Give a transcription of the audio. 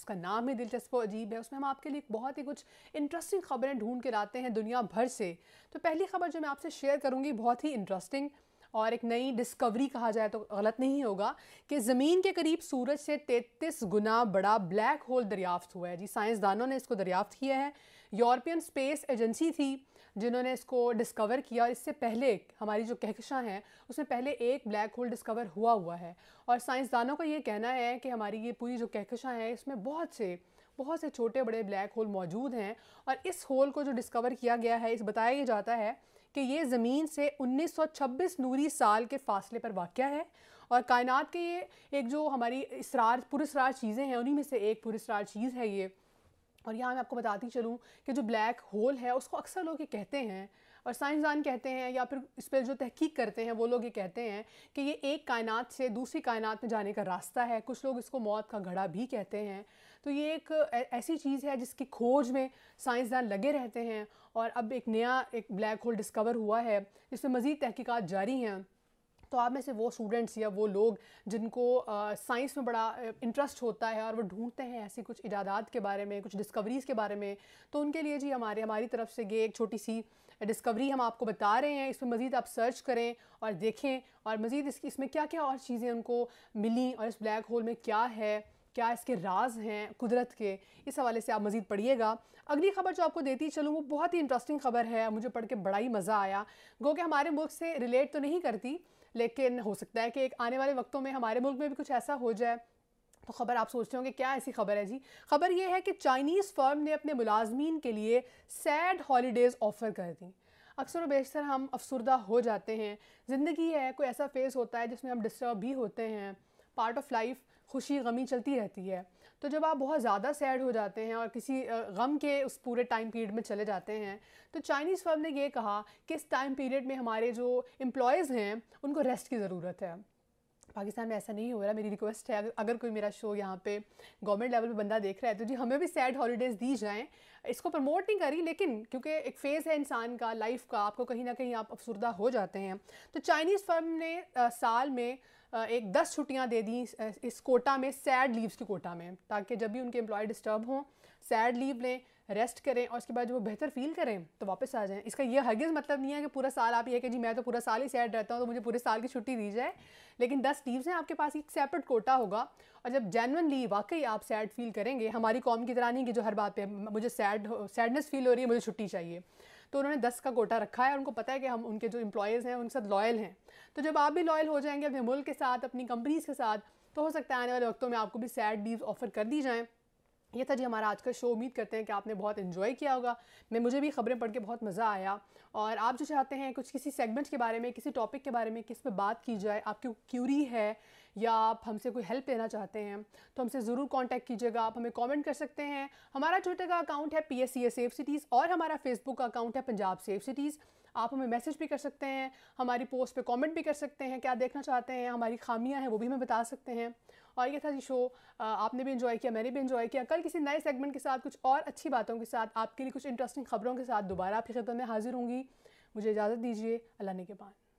उसका नाम ही दिलचस्प और अजीब है उसमें हम आपके लिए बहुत ही कुछ इंटरेस्टिंग खबरें ढूंढ के लाते हैं दुनिया भर से तो पहली खबर जो मैं आपसे शेयर करूँगी बहुत ही इंटरेस्टिंग और एक नई डिस्कवरी कहा जाए तो गलत नहीं होगा कि ज़मीन के करीब सूरज से 33 गुना बड़ा ब्लैक होल दरियाफ्त हुआ है जी साइंसदानों ने इसको दरियाफ्त किया है यूरोपियन स्पेस एजेंसी थी जिन्होंने इसको डिस्कवर किया और इससे पहले हमारी जो कहकशा हैं उसमें पहले एक ब्लैक होल डिस्कवर हुआ हुआ है और साइंसदानों का ये कहना है कि हमारी ये पूरी जो कहकशा है इसमें बहुत से बहुत से छोटे बड़े ब्लैक होल मौजूद हैं और इस होल को जो डिस्कवर किया गया है इस बताया जाता है कि ये ज़मीन से 1926 नूरी साल के फासले पर वाक़ है और कायनात के ये एक जो हमारी इसरार पुरसरार चीज़ें हैं उन्हीं में से एक पुरसरार चीज़ है ये और यहाँ मैं आपको बताती चलूँ कि जो ब्लैक होल है उसको अक्सर लोग ये कहते हैं और साइंसदान कहते हैं या फिर इस पर जो तहकीक करते हैं वो लोग ये कहते हैं कि ये एक कायनात से दूसरी कायनात में जाने का रास्ता है कुछ लोग इसको मौत का घड़ा भी कहते हैं तो ये एक ऐसी चीज़ है जिसकी खोज में साइंसदान लगे रहते हैं और अब एक नया एक ब्लैक होल डिस्कवर हुआ है जिसमें मज़ीद तहकीक़ात जारी हैं तो आप में से वो स्टूडेंट्स या वो लोग जिनको साइंस में बड़ा इंटरेस्ट होता है और वो ढूंढते हैं ऐसी कुछ इजादात के बारे में कुछ डिस्कवरीज़ के बारे में तो उनके लिए जी हमारे हमारी तरफ से ये एक छोटी सी डिस्कवरी हम आपको बता रहे हैं इसमें मज़ीद आप सर्च करें और देखें और मज़ीद इसमें क्या क्या और चीज़ें उनको मिली और इस ब्लैक होल में क्या है क्या इसके राज हैं कुदरत के इस हवाले से आप मज़ीद पढ़िएगा अगली खबर जो आपको देती चलूँ वो बहुत ही इंटरेस्टिंग खबर है मुझे पढ़ के बड़ा ही मज़ा आया गो कि हमारे मुल्क से रिलेट तो नहीं करती लेकिन हो सकता है कि एक आने वाले वक्तों में हमारे मुल्क में भी कुछ ऐसा हो जाए तो खबर आप सोचते होंगे क्या ऐसी खबर है जी खबर यह है कि चाइनीज़ फर्म ने अपने मुलाजमीन के लिए सैड हॉलीडेज़ ऑफ़र कर दी अक्सर वेशतर हम अफसरदा हो जाते हैं ज़िंदगी है कोई ऐसा फेज़ होता है जिसमें हम डिस्टर्ब भी होते हैं पार्ट ऑफ लाइफ खुशी गमी चलती रहती है तो जब आप बहुत ज़्यादा सैड हो जाते हैं और किसी गम के उस पूरे टाइम पीरियड में चले जाते हैं तो चाइनीज़ फर्म ने ये कहा कि इस टाइम पीरियड में हमारे जो एम्प्लॉयज़ हैं उनको रेस्ट की ज़रूरत है पाकिस्तान में ऐसा नहीं हो रहा मेरी रिक्वेस्ट है अगर कोई मेरा शो यहाँ पे गवर्नमेंट लेवल पे बंदा देख रहा है तो जी हमें भी सैड हॉलीडेज़ दी जाएँ इसको प्रमोट नहीं करी लेकिन क्योंकि एक फ़ेज़ है इंसान का लाइफ का आपको कहीं ना कहीं आप अफसरदा हो जाते हैं तो चाइनीज़ फर्म ने आ, साल में आ, एक दस छुट्टियाँ दे दी इस कोटा में सैड लीव्स की कोटा में ताकि जब भी उनके एम्प्लॉय डिस्टर्ब हों सैड लीव लें रेस्ट करें और उसके बाद जो वो बेहतर फील करें तो वापस आ जाएं इसका ये हरगिज़ मतलब नहीं है कि पूरा साल आप ये कि जी मैं तो पूरा साल ही सैड रहता हूँ तो मुझे पूरे साल की छुट्टी दी जाए लेकिन दस लीव्स हैं आपके पास एक सेपरेट कोटा होगा और जब जेनवनली वाकई आप सैड फील करेंगे हमारी कॉम की तरह नहीं कि जो हर बात पर मुझे सैड सैडनेस फील हो रही है मुझे छुट्टी चाहिए तो उन्होंने दस का कोटा रखा है उनको पता है कि हम उनके जो एम्प्लॉयज़ हैं उनके साथ लॉयल हैं तो जब आप भी लॉयल हो जाएंगे अपने मुल्क के साथ अपनी कंपनीज़ के साथ तो हो सकता है आने वाले वक्तों में आपको भी सैड लीव ऑफ़र कर दी जाएँ ये था जी हमारा आज का शो उम्मीद करते हैं कि आपने बहुत इन्जॉय किया होगा मैं मुझे भी खबरें पढ़ के बहुत मज़ा आया और आप जो चाहते हैं कुछ किसी सेगमेंट के बारे में किसी टॉपिक के बारे में किस पे बात की जाए आपकी क्यूरी है या आप हमसे कोई हेल्प लेना चाहते हैं तो हमसे ज़रूर कांटेक्ट कीजिएगा आप हमें कमेंट कर सकते हैं हमारा ट्विटर का अकाउंट है P S C safe cities और हमारा फेसबुक का अकाउंट है पंजाब सेफ सिटीज़ आप हमें मैसेज भी कर सकते हैं हमारी पोस्ट पे कमेंट भी कर सकते हैं क्या देखना चाहते हैं हमारी खामियां हैं वो भी हमें बता सकते हैं और ये था जी शो आपने भी इंजॉय किया मैंने भी इन्जॉय किया कल किसी नए सेगमेंट के साथ कुछ और अच्छी बातों के साथ आपके लिए कुछ इंटरेस्टिंग खबरों के साथ दोबारा आपकी खिदमत में हाजिर होंगी मुझे इजाज़त दीजिए अल्लाह ने के बाद